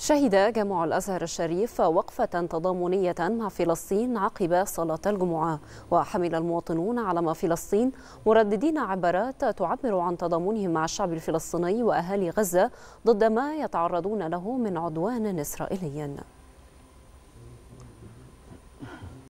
شهد جامع الأزهر الشريف وقفة تضامنية مع فلسطين عقب صلاة الجمعة وحمل المواطنون علم فلسطين مرددين عبارات تعبر عن تضامنهم مع الشعب الفلسطيني وأهالي غزة ضد ما يتعرضون له من عدوان إسرائيلي